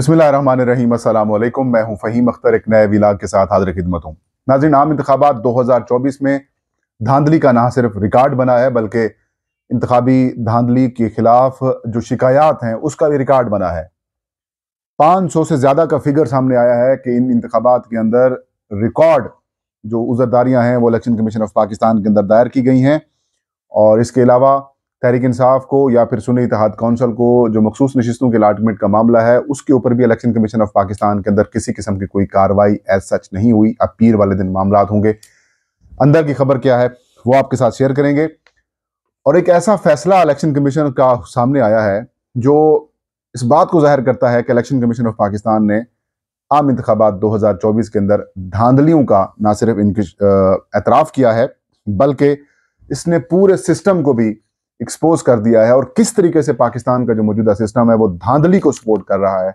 बिस्मिल्लाम मैं हूं फ़हीम अख्तर एक नए विलाग के साथ हाजिर खिदमत हूं नाजिन आम इंतबात 2024 में धांधली का ना सिर्फ रिकॉर्ड बना है बल्कि इंतबी धांधली के खिलाफ जो शिकायत हैं उसका भी रिकॉर्ड बना है 500 से ज़्यादा का फिगर सामने आया है कि इन इंतबात के अंदर रिकॉर्ड जो उजरदारियाँ हैं वो इलेक्शन कमीशन ऑफ पाकिस्तान के अंदर दायर की गई हैं और इसके अलावा तहरीक इंसाफ को या फिर सुनी इतिहाद कौंसल को जो मखसूस नशस्तों के अलाटमेंट का मामला है उसके ऊपर भी इलेक्शन कमीशन ऑफ पाकिस्तान के अंदर किसी किस्म की कोई कार्रवाई एज सच नहीं हुई अब पीर वाले दिन मामला होंगे अंदर की खबर क्या है वो आपके साथ शेयर करेंगे और एक ऐसा फैसला इलेक्शन कमीशन का सामने आया है जो इस बात को जाहिर करता है कि इलेक्शन कमीशन ऑफ पाकिस्तान ने आम इंतबात 2024 के अंदर धांधलियों का ना सिर्फ इनके एतराफ़ किया है बल्कि इसने पूरे सिस्टम को भी एक्सपोज कर दिया है और किस तरीके से पाकिस्तान का जो मौजूदा सिस्टम है वो धांधली को सपोर्ट कर रहा है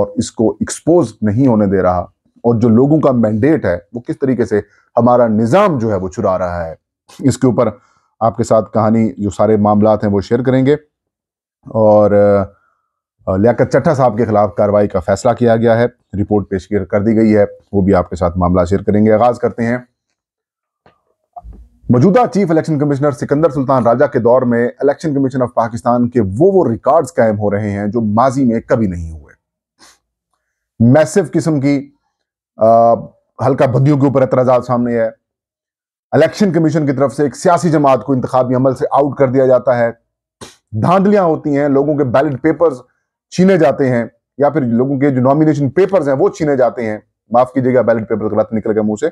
और इसको एक्सपोज नहीं होने दे रहा और जो लोगों का मैंडेट है वो किस तरीके से हमारा निज़ाम जो है वो चुरा रहा है इसके ऊपर आपके साथ कहानी जो सारे मामला हैं वो शेयर करेंगे और लियाकत चट्ठा साहब के खिलाफ कार्रवाई का फैसला किया गया है रिपोर्ट पेश कर दी गई है वो भी आपके साथ मामला शेयर करेंगे आगाज़ करते हैं मौजूदा chief election commissioner Sikandar Sultan Raja के दौर में इलेक्शन कमीशन ऑफ पाकिस्तान के वो वो रिकॉर्ड्स कायम हो रहे हैं जो माजी में कभी नहीं हुए मैसिव किस्म की आ, हल्का बदियों के ऊपर एतराज सामने है इलेक्शन कमीशन की तरफ से एक सियासी जमात को इंतबी अमल से आउट कर दिया जाता है धांधलियां होती हैं लोगों के बैलेट पेपर्स छीने जाते हैं या फिर लोगों के जो नॉमिनेशन पेपर्स हैं वो छीने जाते हैं माफ कीजिएगा बैलेट पेपर गलत निकल गया मुंह से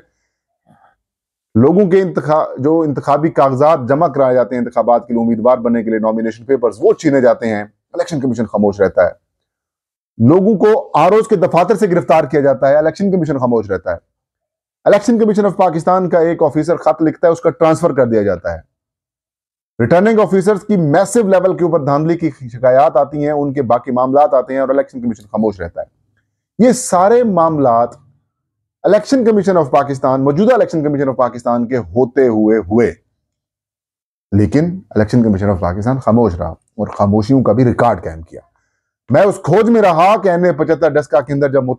लोगों के इंतखा जो इंतबी कागजात जमा कराए जाते हैं इंतबात के लिए उम्मीदवार बनने के लिए नॉमिनेशन पेपर्स वो छीने जाते हैं इलेक्शन कमीशन खामोश रहता है लोगों को आर के दफातर से गिरफ्तार किया जाता है इलेक्शन कमीशन खामोश रहता है इलेक्शन कमीशन ऑफ पाकिस्तान का एक ऑफिसर खत लिखता है उसका ट्रांसफर कर दिया जाता है रिटर्निंग ऑफिसर्स की मैसिव लेवल के ऊपर धांधली की शिकायत आती हैं उनके बाकी मामला आते हैं और इलेक्शन कमीशन खामोश रहता है ये सारे मामला इलेक्शन कमीशन ऑफ पाकिस्तान मौजूदा इलेक्शन कमीशन ऑफ पाकिस्तान के होते हुए हुए लेकिन इलेक्शन कमीशन ऑफ पाकिस्तान खामोश रहा और खामोशियों का भी रिकॉर्ड कायम किया मैं उस खोज में रहा कि एन ए पचहत्तर डस्का के अंदर जब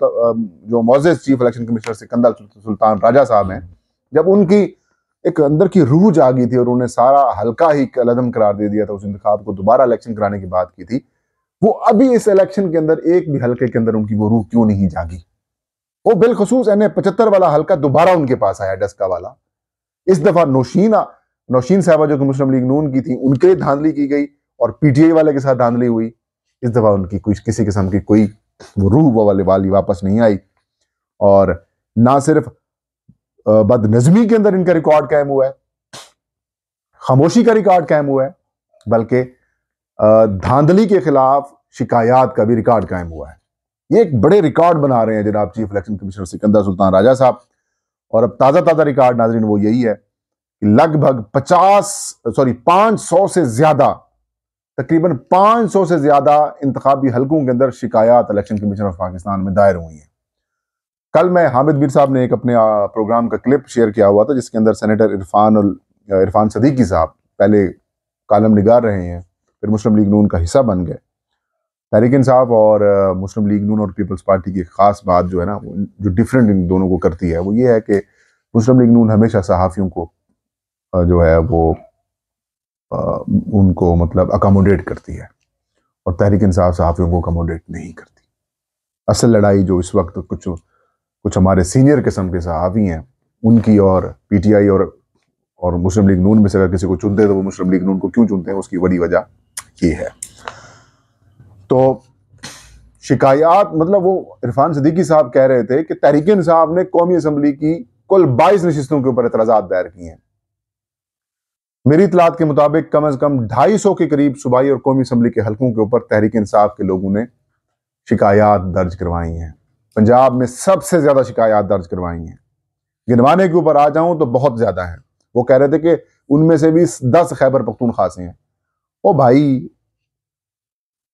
जो मोजेज chief election commissioner Sikandar Sultan Raja साहब हैं जब उनकी एक अंदर की रूह जागी थी और उन्हें सारा हल्का ही कलदम करार दे दिया था उस इंतखाब को दोबारा इलेक्शन कराने की बात की थी वो अभी इस इलेक्शन के अंदर एक भी हल्के के अंदर उनकी वो रूह क्यों नहीं जागी वो बिलखसूस एन ए पचहत्तर वाला हल्का दोबारा उनके पास आया डस्का वाला इस दफा नौशीन नौशीन साहबा जो कि मुस्लिम लीग नून की थी उनके लिए धांधली की गई और पीटीआई वाले के साथ धांधली हुई इस दफा उनकी कोई किसी किस्म की कोई वो रूह वाले वाली वापस नहीं आई और ना सिर्फ बदनजमी के अंदर इनका रिकॉर्ड कायम हुआ है खामोशी का रिकॉर्ड कायम हुआ है बल्कि धांधली के खिलाफ शिकायत का भी रिकॉर्ड कायम हुआ है ये एक बड़े रिकॉर्ड बना रहे हैं जनाब chief election commissioner Sikandar Sultan Raja साहब और अब ताज़ा ताज़ा रिकॉर्ड नाजरीन वो यही है कि लगभग पचास सॉरी 500 सौ से ज़्यादा तकरीबन 500 सौ से ज़्यादा इंतबी हलकों के अंदर शिकायत इलेक्शन कमीशन ऑफ पाकिस्तान में दायर हुई है कल मैं हामिद मीर साहब ने एक अपने प्रोग्राम का क्लिप शेयर किया हुआ था जिसके अंदर सेनेटर इरफान इरफान सदीकी साहब पहले कालम निगार रहे हैं फिर मुस्लिम लीग नून का हिस्सा बन गए तहरीक इंसाफ और मुस्लिम लीग नून और पीपल्स पार्टी की खास बात जो है ना जो डिफरेंट इन दोनों को करती है वो ये है कि मुस्लिम लीग नून हमेशा सहाफ़ियों को जो है वो उनको मतलब अकोमोडेट करती है और तहरीक इंसाफ सहाफ़ियों को अकोमोडेट नहीं करती असल लड़ाई जो इस वक्त कुछ कुछ हमारे सीनियर किस्म के सहाफ़ी हैं उनकी और पीटीआई और और मुस्लिम लीग नून में से अगर किसी को चुनते हैं तो वो मुस्लिम लीग नून को क्यों चुनते हैं उसकी बड़ी वजह ये है तो शिकायत मतलब वो इरफान सदीकी साहब कह रहे थे कि तहरीक साहब ने कौमी असम्बली की कुल बाईस नशस्तों के ऊपर एतराजा दायर किए हैं मेरी इतलात के मुताबिक कम अज कम ढाई सौ के करीब सूबाई और कौमी असम्बली के हलकों के ऊपर तहरीक इंसाफ के लोगों ने शिकायत दर्ज करवाई हैं पंजाब में सबसे ज्यादा शिकायत दर्ज करवाई हैं गिनवाने के ऊपर आ जाऊं तो बहुत ज्यादा है वो कह रहे थे कि उनमें से भी दस खैबर पख्तून खासे हैं ओ भाई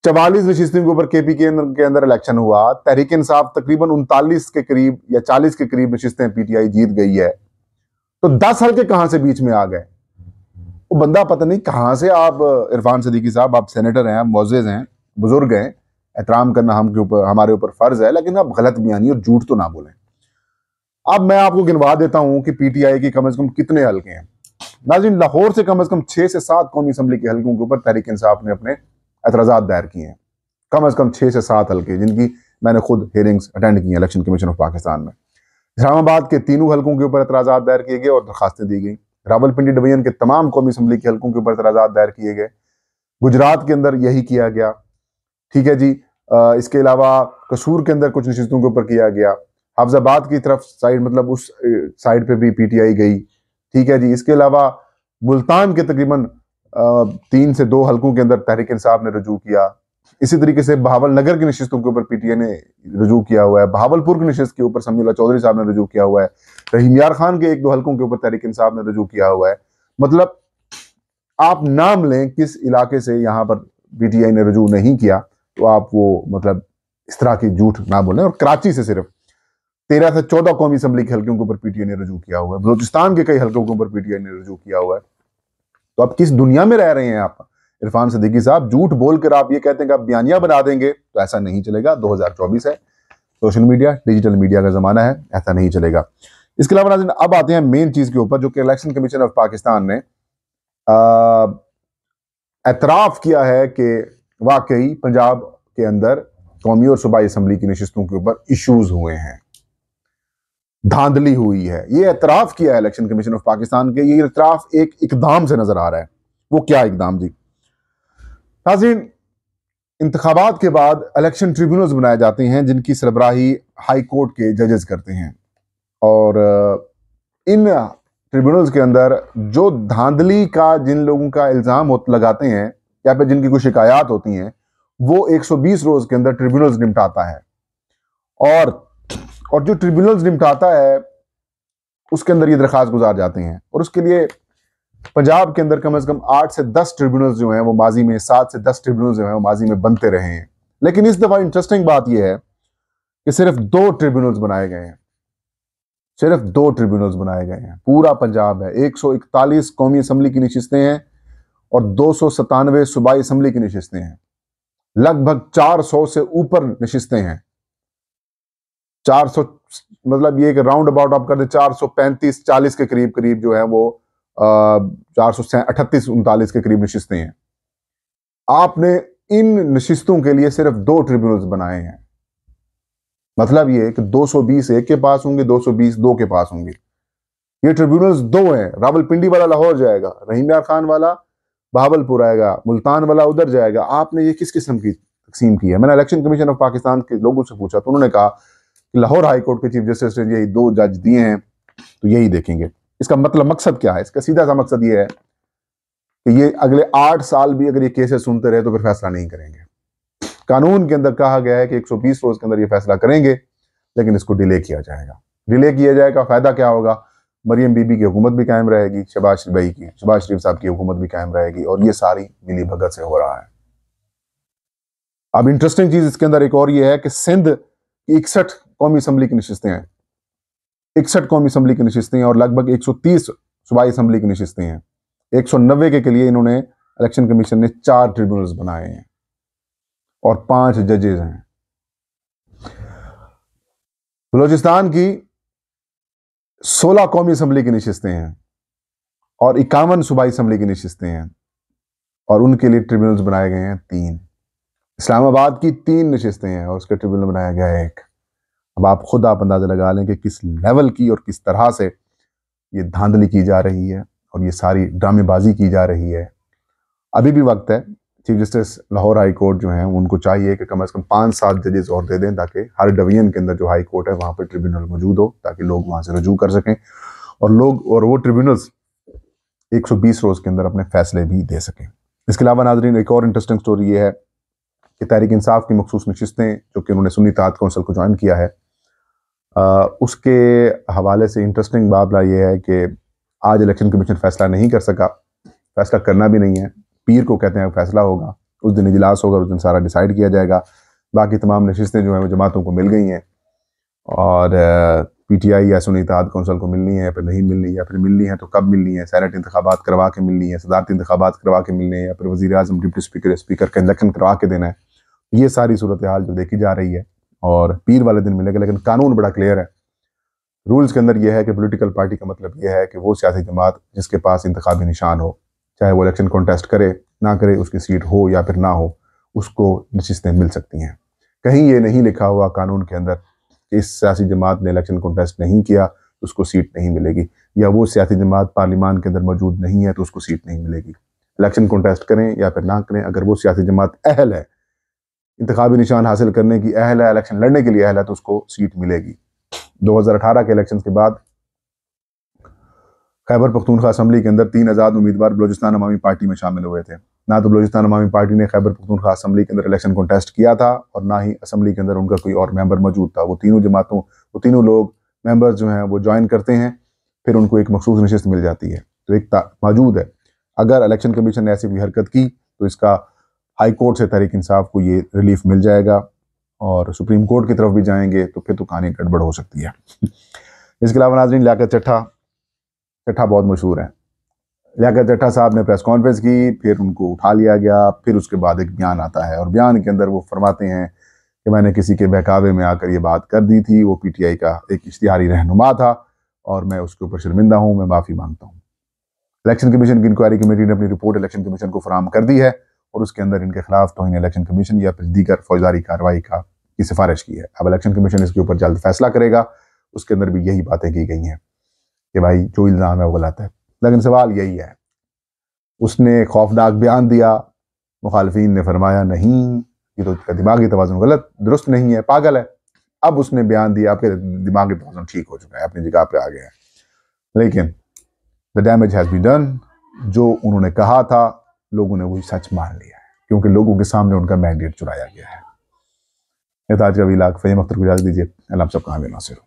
चवालीस शीशनी के ऊपर केपी के अंदर के अंदर इलेक्शन हुआ तहरीक इंसाफ तकरीबन उनतालीस के करीब या चालीस के करीब नशिस्तें पीटीआई जीत गई है तो दस हल्के कहां से बीच में आ गए वो बंदा पता नहीं कहां से आप इरफान सदीकी साहब आप सेनेटर हैं मोजेज हैं बुजुर्ग हैं एहतराम करना हम के ऊपर हमारे ऊपर फर्ज है लेकिन आप गलत बयानी और झूठ तो ना बोले अब मैं आपको गिनवा देता हूं कि पीटीआई के कम अज कम कितने हल्के हैं नाजिन लाहौर से कम अज कम छह से सात कौमी असम्बली के हल्कों के ऊपर तहरीक इंसाफ ने अपने एतराज़ा दायर किए हैं कम अज़ कम छः से सात हल्के जिनकी मैंने खुद हेयरिंग्स अटेंड की हैं इलेक्शन कमीशन ऑफ पाकिस्तान में इस्लामाबाद के तीनों हल्कों के ऊपर एतराज़ा दायर किए गए और दरखास्तें दी गई रावलपिंडी डिवीजन के तमाम कौमी असम्बली के हल्कों के ऊपर एतराज़ा दायर किए गए गुजरात के अंदर यही किया गया ठीक है जी आ, इसके अलावा कसूर के अंदर कुछ नशस्तों के ऊपर किया गया हाफजाबाद की तरफ साइड मतलब उस साइड पे भी पीटीआई गई ठीक है जी इसके अलावा मुल्तान के तकरीबन तीन से दो हलकों के अंदर तहरीक इंसाफ ने रजू किया इसी तरीके से बहावल नगर की नशस्तों के ऊपर पीटीए ने रजू किया हुआ है बहावलपुर की नशस्त के ऊपर समीला चौधरी साहब ने रजू किया हुआ है रहीम यार खान के एक दो हलकों के ऊपर तहरीक इंसाफ ने रजू किया हुआ है मतलब आप नाम लें किस इलाके से यहाँ पर पीटीआई ने रजू नहीं किया तो आप वो मतलब इस तरह की झूठ ना बोलें और कराची से सिर्फ तेरह से चौदह कौमी असम्बली के हल्कों के ऊपर पीटीआई ने रजू किया हुआ है बलोचिस्तान के कई हल्कों के ऊपर पीटीआई ने रजू किया हुआ है तो आप किस दुनिया में रह रहे हैं आप इरफान सदीकी साहब झूठ बोलकर आप ये कहते हैं कि आप बयानिया बना देंगे तो ऐसा नहीं चलेगा 2024 है सोशल मीडिया डिजिटल मीडिया का ज़माना है ऐसा नहीं चलेगा इसके अलावा अब आते हैं मेन चीज़ के ऊपर जो कि इलेक्शन कमीशन ऑफ पाकिस्तान ने एतराफ़ किया है कि वाकई पंजाब के अंदर कौमी और सूबाई असम्बली की नशस्तों के ऊपर इशूज हुए हैं धांधली हुई है ये एतराफ़ किया है इलेक्शन कमीशन ऑफ पाकिस्तान के ये एतराफ एक इकदाम से नज़र आ रहा है वो क्या इकदाम जी नाजीन इंतबात के बाद इलेक्शन ट्रिब्यूनल्स बनाए जाते हैं जिनकी सरबराही हाई कोर्ट के जजेस करते हैं और इन ट्रिब्यूनल्स के अंदर जो धांधली का जिन लोगों का इल्ज़ाम लगाते हैं या फिर जिनकी कोई शिकायत होती हैं वो 120 रोज़ के अंदर ट्रिब्यूनल्स निपटाता है और और जो ट्रिब्यूनल्स निपटाता है उसके अंदर ये दरख्वास्त गुजार जाते हैं और उसके लिए पंजाब के अंदर कम अज कम आठ से दस ट्रिब्यूनल्स जो हैं वो माजी में सात से दस ट्रिब्यूनल्स जो हैं वो माजी में बनते रहे हैं लेकिन इस दफ़ा इंटरेस्टिंग बात यह है कि सिर्फ दो ट्रिब्यूनल्स बनाए गए हैं सिर्फ दो ट्रिब्यूनल्स बनाए गए हैं पूरा पंजाब है 141 कौमी असम्बली की नशिस्तें हैं और दो सौ सतानवे सूबाई असम्बली की नशिस्तें हैं लगभग 400 से ऊपर नशिस्तें हैं चार सौ मतलब ये एक राउंड अबाउट आप कर दे चार सौ पैंतीस चालीस के करीब करीब जो है वो चार सौ अठतीस उनतालीस के करीब नशिस्तें हैं आपने इन नशिस्तों के लिए सिर्फ दो ट्रिब्यूनल्स बनाए हैं मतलब ये कि 220 एक के पास होंगे 220 दो के पास होंगे ये ट्रिब्यूनल्स दो हैं रावलपिंडी वाला लाहौर जाएगा रहीम खान वाला बहावलपुर आएगा मुल्तान वाला उधर जाएगा आपने ये किस किस्म की तकसीम की है मैंने इलेक्शन कमीशन ऑफ पाकिस्तान के लोगों से पूछा तो उन्होंने कहा लाहौर हाई कोर्ट के चीफ जस्टिस ने यही दो जज दिए हैं तो यही देखेंगे इसका मतलब मकसद क्या है इसका सीधा सा मकसद ये है कि ये अगले आठ साल भी अगर ये केसेस सुनते रहे तो फिर फैसला नहीं करेंगे कानून के अंदर कहा गया है कि 120 रोज के अंदर ये फैसला करेंगे लेकिन इसको डिले किया जाएगा डिले किया जाएगा फायदा क्या होगा मरियम बीबी की हुकूमत भी कायम रहेगी शबाज भाई की शबाज शरीफ साहब की हुकूमत भी कायम रहेगी और ये सारी मिली भगत से हो रहा है अब इंटरेस्टिंग चीज इसके अंदर एक और ये है कि सिंध की इकसठ कौमी असम्बली की नशस्तें हैं इकसठ कौमी असम्बली की नशस्तें हैं और लगभग 130 सूबाई असम्बली की नशस्तें हैं नब्बे के, के लिए इन्होंने इलेक्शन कमीशन ने चार ट्रिब्यूनल्स बनाए हैं और पांच जजेज हैं बलोचिस्तान की 16 कौमी असम्बली की नशस्तें हैं और इक्यावन सूबाई असम्बली की नशस्तें हैं और उनके लिए ट्रिब्यूनल्स बनाए गए हैं तीन इस्लामाबाद की तीन नशस्तें हैं और उसके ट्रिब्यूनल बनाया गया है एक अब आप खुद आप अंदाज़ा लगा लें कि किस लेवल की और किस तरह से ये धांधली की जा रही है और ये सारी ड्रामेबाजी की जा रही है अभी भी वक्त है chief justice Lahore high court जो है उनको चाहिए कि कम अज़ कम पाँच सात जजेस और दे दें ताकि हर डिवीजन के अंदर जो हाई कोर्ट है वहाँ पर ट्रिब्यूनल मौजूद हो ताकि लोग वहाँ से रजू कर सकें और लोग और वो ट्रिब्यूनल्स 120 रोज़ के अंदर अपने फैसले भी दे सकें इसके अलावा नाजरीन एक और इंटरेस्टिंग स्टोरी ये है कि तहरीक इंसाफ की मखसूस नशस्तें जो कि उन्होंने सुनी तहत कौंसल को ज्वाइन किया है उसके हवाले से इंटरेस्टिंग मामला ये है कि आज इलेक्शन कमीशन फैसला नहीं कर सका फैसला करना भी नहीं है पीर को कहते हैं फैसला होगा उस दिन इजलास होगा उस दिन सारा डिसाइड किया जाएगा बाकी तमाम नशस्तें जो हैं वो जमातों को मिल गई हैं और पी टी आई या सुनी इतिहाद कौंसल को मिलनी है फिर नहीं मिलनी है फिर मिलनी है तो कब मिलनी है सैनट इंतबात करवा के मिलनी है सदारती इंतबात करवा के मिलने हैं या फिर वजी अजम डिप्टी स्पीकर स्पीकर का इलेक्शन करवा के देना है ये सारी सूरत हाल जो देखी जा रही है और पीर वाले दिन मिलेगा लेकिन कानून बड़ा क्लियर है रूल्स के अंदर यह है कि पोलिटिकल पार्टी का मतलब यह है कि वो सियासी जमात जिसके पास इंतबी निशान हो चाहे वो इलेक्शन कॉन्टेस्ट करे ना करे उसकी सीट हो या फिर ना हो उसको नशिस्तें मिल सकती हैं कहीं ये नहीं लिखा हुआ कानून के अंदर कि इस सियासी जमात ने इलेक्शन कॉन्टेस्ट नहीं किया तो उसको सीट नहीं मिलेगी या वो सियासी जमात पार्लीमान के अंदर मौजूद नहीं है तो उसको सीट नहीं मिलेगी इलेक्शन कॉन्टेस्ट करें या फिर ना करें अगर वो सियासी जमात अहल है इंतबी निशान हासिल करने की अहल है इलेक्शन लड़ने के लिए अहल है तो उसको सीट मिलेगी 2018 के इलेक्शन के बाद खैबर पख्तूनखा असम्बली के अंदर तीन आज़ाद उम्मीदवार बलोचिस्तान अवामी पार्टी में शामिल हुए थे ना तो बलोचिस्तान अवामी पार्टी ने खैबर पख्तूनखा असम्बली के अंदर इलेक्शन कॉन्टेस्ट किया था और ना ही असम्बली के अंदर उनका कोई और मेम्बर मौजूद था वो तीनों जमातों वो तीनों लोग मेम्बर जो हैं वो ज्वाइन करते हैं फिर उनको एक मखसूस नशस्त मिल जाती है तो एक मौजूद है अगर इलेक्शन कमीशन ने ऐसी कोई हरकत की तो इसका हाई कोर्ट से तहरीक इंसाफ को ये रिलीफ मिल जाएगा और सुप्रीम कोर्ट की तरफ भी जाएंगे तो फिर तो कहानी गड़बड़ हो सकती है इसके अलावा नाजरीन लियाकत चट्ठा चट्ठा बहुत मशहूर है लियाकत चट्ठा साहब ने प्रेस कॉन्फ्रेंस की फिर उनको उठा लिया गया फिर उसके बाद एक बयान आता है और बयान के अंदर वो फरमाते हैं कि मैंने किसी के बहकावे में आकर ये बात कर दी थी वो आई का एक इश्तिहारी रहनुमा था और मैं उसके ऊपर शर्मिंदा हूँ मैं माफ़ी मांगता हूँ इलेक्शन कमीशन की इंक्वायरी कमेटी ने अपनी रिपोर्ट इलेक्शन कमीशन को फराम कर दी है और उसके अंदर इनके खिलाफ तो इलेक्शन कमीशन या फिर दीगर फौजदारी कार्रवाई का की सिफारिश की है अब इलेक्शन कमीशन इसके ऊपर जल्द फैसला करेगा उसके अंदर भी यही बातें की गई हैं कि भाई जो इल्ज़ाम है वो गलत है लेकिन सवाल यही है उसने खौफनाक बयान दिया मुखालफी ने फरमाया नहीं ये तो उसका दिमागी तोज़न गलत दुरुस्त नहीं है पागल है अब उसने बयान दिया आपके दिमागी तोज़न ठीक हो चुका है अपनी जगह पर आ गया है लेकिन the damage has been done जो उन्होंने कहा था लोगों ने वही सच मान लिया है क्योंकि लोगों के सामने उनका मैंडेट चुराया गया है नेताज का भी लाख फ़हीम अख्तर को इजाज़त दीजिए अल्लाह कहा हामिल नासिर